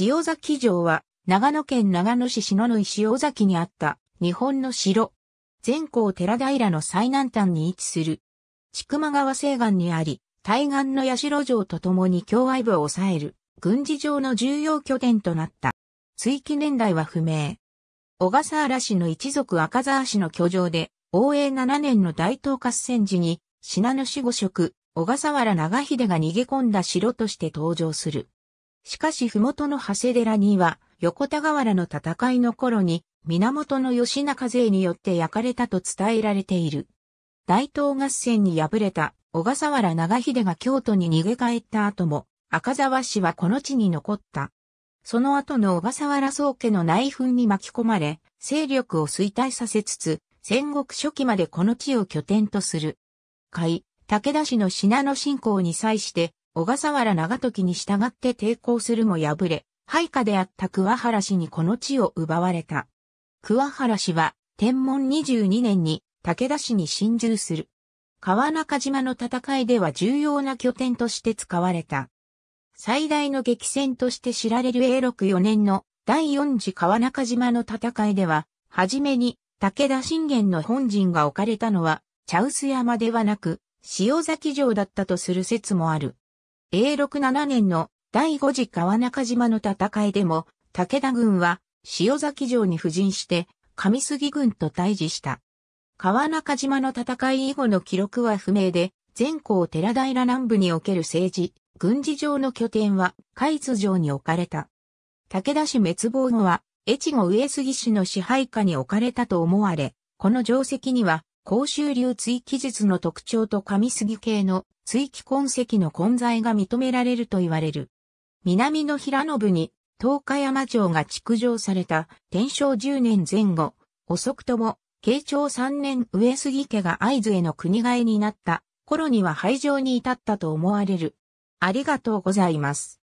塩崎城は、長野県長野市篠野井塩崎にあった日本の城。全校寺平の最南端に位置する。千曲川西岸にあり、対岸の八代城と共に境外部を抑える軍事上の重要拠点となった。追記年代は不明。小笠原氏の一族赤沢氏の居城で、応永7年の大東合戦時に、品野市五色、小笠原長秀が逃げ込んだ城として登場する。しかし麓の長谷寺には、横田河原の戦いの頃に、源義仲勢によって焼かれたと伝えられている。大東合戦に敗れた小笠原長秀が京都に逃げ帰った後も、赤沢氏はこの地に残った。その後の小笠原宗家の内紛に巻き込まれ、勢力を衰退させつつ、戦国初期までこの地を拠点とする。斐、武田氏の信濃信仰に際して、小笠原長時に従って抵抗するも敗れ、配下であった桑原氏にこの地を奪われた。桑原氏は、天文22年に武田氏に侵入する。川中島の戦いでは重要な拠点として使われた。最大の激戦として知られる永禄4年の第四次川中島の戦いでは、はじめに武田信玄の本陣が置かれたのは、茶臼山ではなく、塩崎城だったとする説もある。永禄7年の第5次川中島の戦いでも、武田軍は塩崎城に布陣して、上杉軍と対峙した。川中島の戦い以後の記録は不明で、全校寺平南部における政治、軍事上の拠点は海津城に置かれた。武田氏滅亡後は、越後上杉氏の支配下に置かれたと思われ、この定石には、公衆流追記術の特徴と上杉系の追記痕跡の混在が認められると言われる。南の平信に、東海山城が築城された天正10年前後、遅くとも、慶長3年上杉家が合図への国替えになった頃には廃城に至ったと思われる。ありがとうございます。